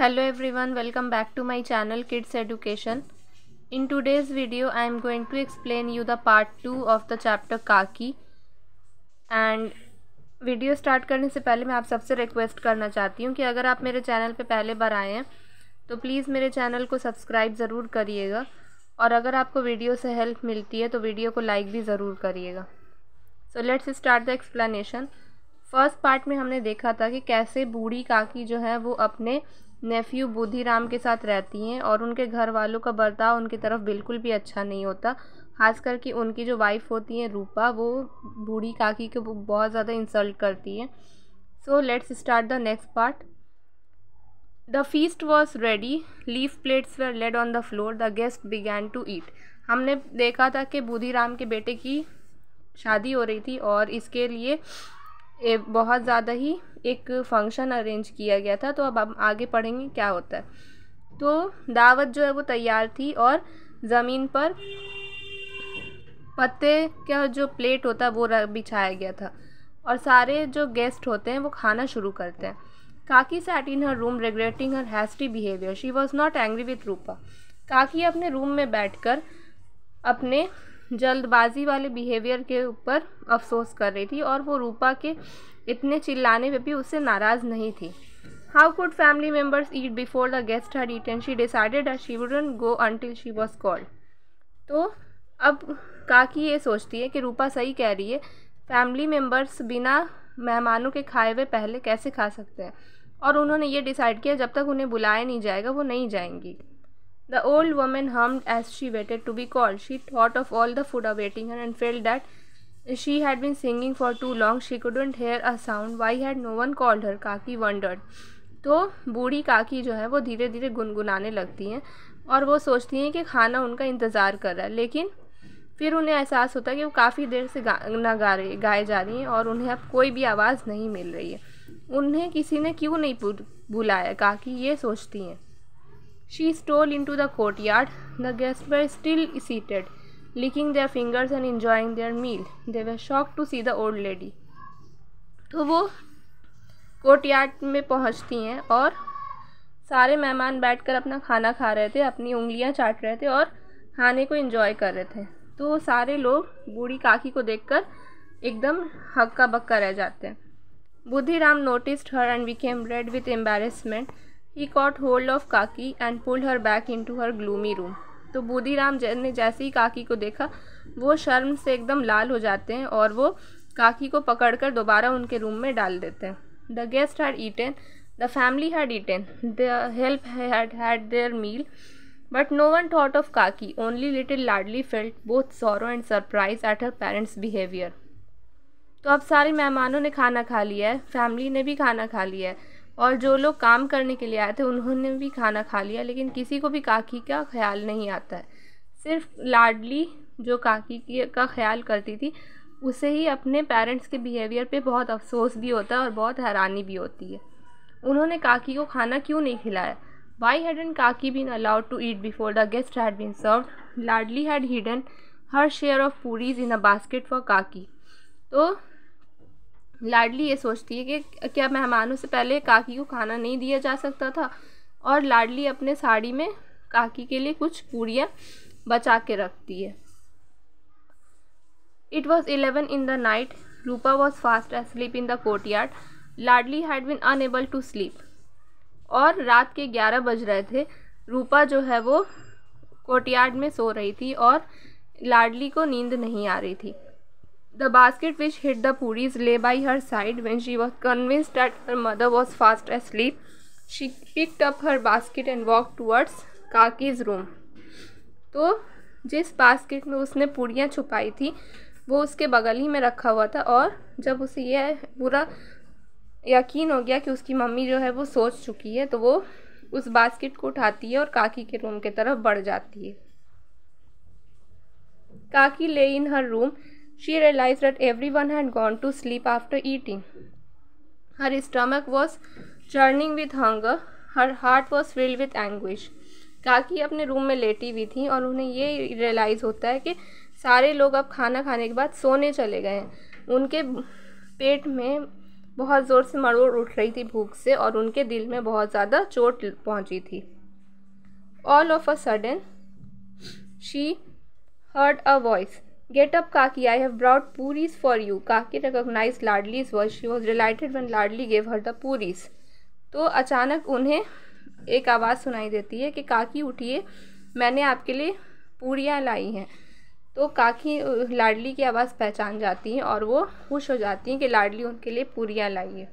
hello everyone welcome back to my channel kids education in today's video I am going to explain you the part two of the chapter Kaki and video start करने से पहले मैं आप सबसे request करना चाहती हूँ कि अगर आप मेरे चैनल पे पहले बार आए हैं तो प्लीज़ मेरे चैनल को सब्सक्राइब ज़रूर करिएगा और अगर आपको वीडियो से हेल्प मिलती है तो वीडियो को लाइक भी ज़रूर करिएगा so let's start the explanation first part में हमने देखा था कि कैसे बूढ़ी काकी जो है वो अपने नेफ़्यू बूधीराम के साथ रहती हैं और उनके घर वालों का बर्ताव उनकी तरफ बिल्कुल भी अच्छा नहीं होता ख़ास करके उनकी जो वाइफ़ होती हैं रूपा वो बूढ़ी काकी को बहुत ज़्यादा इंसल्ट करती है so let's start the next part the feast was ready leaf plates were laid on the floor the guest began to eat हमने देखा था कि बूढ़ी के बेटे की शादी हो रही थी और इसके लिए ए बहुत ज़्यादा ही एक फंक्शन अरेंज किया गया था तो अब हम आगे पढ़ेंगे क्या होता है तो दावत जो है वो तैयार थी और ज़मीन पर पत्ते का जो प्लेट होता है वो बिछाया गया था और सारे जो गेस्ट होते हैं वो खाना शुरू करते हैं Kaki sat in her room regretting her hasty behaviour she was not angry with Rupa Kaki अपने रूम में बैठकर अपने जल्दबाजी वाले बिहेवियर के ऊपर अफसोस कर रही थी और वो रूपा के इतने चिल्लाने पे भी उससे नाराज़ नहीं थी how could family members eat before the guest her eat and she decided she wouldn't go until she was called तो अब काकी ये सोचती है कि रूपा सही कह रही है फैमिली मेम्बर्स बिना मेहमानों के खाए हुए पहले कैसे खा सकते हैं और उन्होंने ये डिसाइड किया जब तक उन्हें बुलाया नहीं जाएगा वो नहीं जाएंगी The old woman hummed as she waited to be called. She thought of all the food awaiting her and felt that she had been singing for too long. She couldn't hear a sound. Why had no one called her? Kaki wondered. तो बूढ़ी काकी जो है वो धीरे धीरे गुनगुनाने लगती हैं और वो सोचती हैं कि खाना उनका इंतज़ार कर रहा है लेकिन फिर उन्हें एहसास होता है कि वो काफ़ी देर से गा, ना गा रही गाए जा रही हैं और उन्हें अब कोई भी आवाज़ नहीं मिल रही है उन्हें किसी ने क्यों नहीं बुलाया काकी ये सोचती हैं She stole into the courtyard. The guests were still seated, licking their fingers and enjoying their meal. They were shocked to see the old lady. to wo courtyard mein pahunchti hain aur सारे मेहमान बैठकर अपना खाना खा रहे थे अपनी उंगलियां चाट रहे थे और खाने को एंजॉय कर रहे थे तो वो सारे लोग बूढ़ी काकी को देखकर एकदम हक्का बक्का रह जाते हैं Buddhi Ram noticed her and we became red with embarrassment he caught hold of Kaki and pull her back into her gloomy room तो बूदी राम ने जैसे ही काकी को देखा वो शर्म से एकदम लाल हो जाते हैं और वो काकी को पकड़ कर दोबारा उनके रूम में डाल देते हैं the guest had eaten the family had eaten the help had their meal but no one thought of Kaki only little Ladli felt both sorrow and surprise at her parents behaviour तो अब सारे मेहमानों ने खाना खा लिया है फैमिली ने भी खाना खा लिया है और जो लोग काम करने के लिए आए थे उन्होंने भी खाना खा लिया लेकिन किसी को भी काकी का ख्याल नहीं आता है सिर्फ लाडली जो काकी की का ख्याल करती थी उसे ही अपने पेरेंट्स के बिहेवियर पे बहुत अफसोस भी होता है और बहुत हैरानी भी होती है उन्होंने काकी को खाना क्यों नहीं खिलाया why hadn't Kaki been allowed to eat before the guest had been served Ladli had hidden her share of puris in a basket for Kaki तो लाडली ये सोचती है कि क्या मेहमानों से पहले काकी को खाना नहीं दिया जा सकता था और लाडली अपने साड़ी में काकी के लिए कुछ पूड़ियाँ बचा के रखती है it was eleven in the night Rupa was fast asleep in the courtyard Ladli had been unable to sleep और रात के ग्यारह बज रहे थे रूपा जो है वो कोर्ट यार्ड में सो रही थी और लाडली को नींद नहीं आ रही थी The basket which hid the puris lay by her side. When she was convinced that her mother was fast asleep, she picked up her basket and walked towards Kaki's room तो जिस बास्केट में उसने पूड़ियाँ छुपाई थी वो उसके बगल ही में रखा हुआ था और जब उसे यह पूरा यकीन हो गया कि उसकी मम्मी जो है वो सोच चुकी है तो वो उस बास्केट को उठाती है और काकी के रूम के तरफ बढ़ जाती है Kaki lay in her room She realized that everyone had gone to sleep after eating. Her stomach was churning with hunger. Her heart was filled with anguish. काकी अपने रूम में लेटी हुई थी और उन्हें ये रियलाइज़ होता है कि सारे लोग अब खाना खाने के बाद सोने चले गए हैं उनके पेट में बहुत ज़ोर से मरोड़ उठ रही थी भूख से और उनके दिल में बहुत ज़्यादा चोट पहुंची थी all of a sudden she heard a voice Get Kaki I have have puris for you Kaki recognise Ladli is was she was delighted when Ladli gave her the puris तो अचानक उन्हें एक आवाज़ सुनाई देती है कि काकी उठिए मैंने आपके लिए पूरियाँ लाई हैं तो काकी लाडली की आवाज़ पहचान जाती हैं और वो खुश हो जाती हैं कि लाडली उनके लिए पूरियाँ लाई है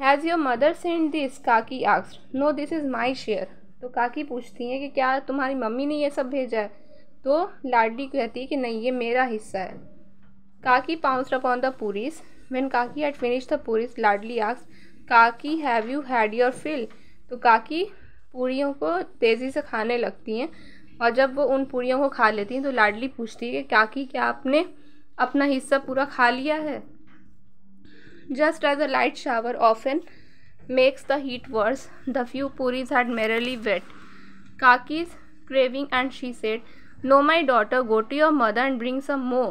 has your mother send this Kaki asks no this is my share तो काकी पूछती हैं कि क्या तुम्हारी मम्मी ने ये सब भेजा है तो लाडली कहती है कि नहीं ये मेरा हिस्सा है Kaki pounce upon the puris when Kaki had finish the puris Ladli asks Kaki have you had your fill तो काकी पूरियों को तेज़ी से खाने लगती हैं और जब वो उन पूरियों को खा लेती हैं तो लाडली पूछती है कि काकी क्या आपने अपना हिस्सा पूरा खा लिया है just as a light shower often makes the heat worse the few puris had merely whet Kaki's craving and she said no my daughter go to your mother and bring some more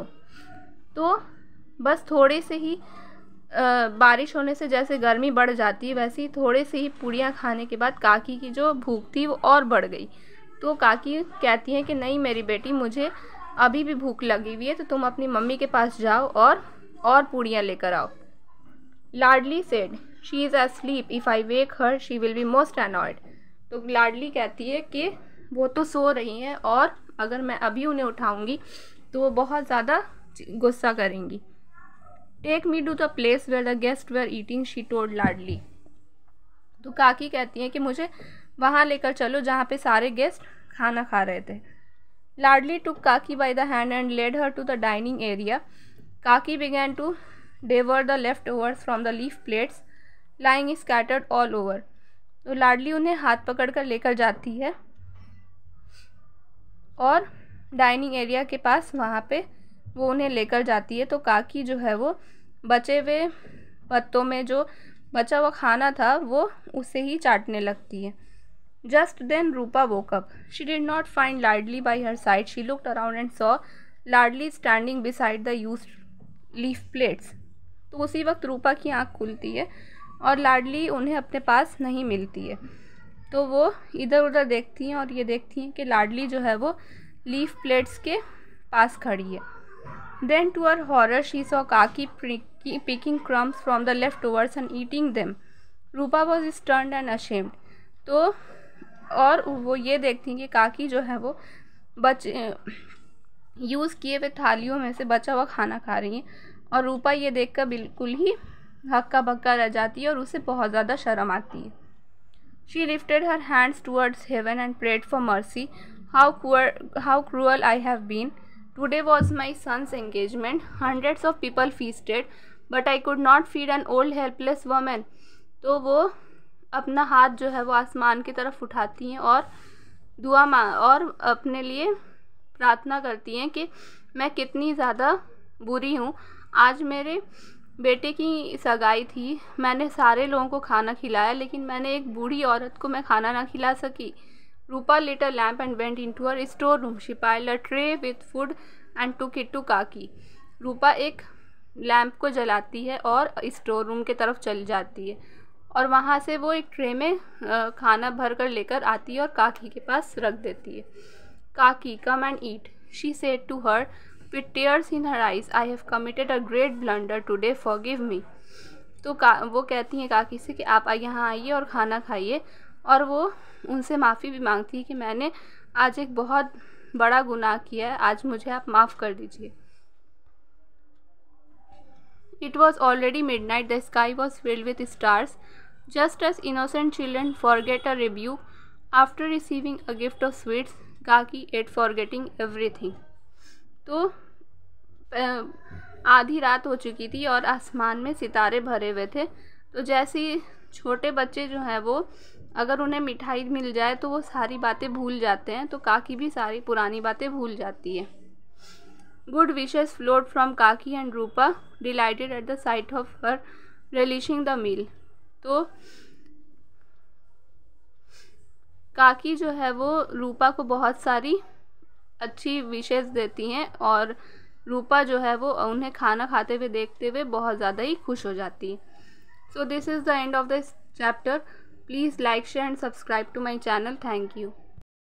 तो बस थोड़े से ही आ, बारिश होने से जैसे गर्मी बढ़ जाती है वैसे ही थोड़े से ही पूड़ियाँ खाने के बाद काकी की जो भूख थी वो और बढ़ गई तो काकी कहती हैं कि नहीं मेरी बेटी मुझे अभी भी भूख लगी हुई है तो तुम अपनी मम्मी के पास जाओ और और पूड़ियाँ लेकर आओ Ladli said she is asleep if I wake her she will be most annoyed तो लाडली कहती है कि वो तो सो रही हैं और अगर मैं अभी उन्हें उठाऊंगी तो वो बहुत ज़्यादा गुस्सा करेंगी take me to the place where the guest were eating she told Ladli तो काकी कहती हैं कि मुझे वहाँ लेकर चलो जहाँ पे सारे गेस्ट खाना खा रहे थे Ladli took Kaki by the hand and led her to the dining area Kaki began to devour the leftover from the leaf plates lying scattered all over तो लाडली उन्हें हाथ पकड़ कर लेकर जाती है और डाइनिंग एरिया के पास वहाँ पे वो उन्हें लेकर जाती है तो काकी जो है वो बचे हुए पत्तों में जो बचा हुआ खाना था वो उसे ही चाटने लगती है just then Rupa woke up she did not find Ladli by her side she looked around and saw Ladli standing beside the used leaf plates तो उसी वक्त रूपा की आँख खुलती है और लाडली उन्हें अपने पास नहीं मिलती है तो वो इधर उधर देखती हैं और ये देखती हैं कि लाडली जो है वो लीफ प्लेट्स के पास खड़ी है then to her horror she saw Kaki picking crumbs from the leftovers and eating them Rupa was stern and ashamed तो और वो ये देखती हैं कि काकी जो है वो बच यूज़ किए हुए थालियों में से बचा हुआ खाना खा रही हैं और रूपा ये देखकर बिल्कुल ही हक्का बक्का रह जाती है और उसे बहुत ज़्यादा शर्म आती है She lifted her hands towards heaven and prayed for mercy. How, cruel! how cruel I have been. Today was my son's engagement. Hundreds of people feasted, but I could not feed an old helpless woman. to wo apna haath jo hai wo aasman ki taraf uthati hain aur dua ma aur apne liye prarthna karti hain ki main kitni zyada buri hu aaj mere बेटे की सगाई थी मैंने सारे लोगों को खाना खिलाया लेकिन मैंने एक बूढ़ी औरत को मैं खाना ना खिला सकी Rupa lit a lamp and went into her store room she piled a tray with food and took it to Kaki Rupa एक लैम्प को जलाती है और स्टोर रूम के तरफ चल जाती है और वहाँ से वो एक ट्रे में खाना भर कर लेकर आती है और काकी के पास रख देती है Kaki come and eat she said to her with tears in her eyes I have committed a great blunder today forgive me तो का वो कहती हैं काकी से कि आप यहाँ आइए और खाना खाइए और वो उनसे माफ़ी भी मांगती है कि मैंने आज एक बहुत बड़ा गुनाह किया है आज मुझे आप माफ़ कर दीजिए it was already midnight the sky was filled with stars just as innocent children forget a review after receiving a gift of sweets Kaki ate forgetting everything तो आधी रात हो चुकी थी और आसमान में सितारे भरे हुए थे तो जैसे छोटे बच्चे जो हैं वो अगर उन्हें मिठाई मिल जाए तो वो सारी बातें भूल जाते हैं तो काकी भी सारी पुरानी बातें भूल जाती है good wishes flowed from Kaki and Rupa delighted at the sight of her relishing the meal तो काकी जो है वो रूपा को बहुत सारी अच्छी विशेष देती हैं और रूपा जो है वो उन्हें खाना खाते हुए देखते हुए बहुत ज़्यादा ही खुश हो जाती है so this is the end of this chapter please like share and subscribe to my channel thank you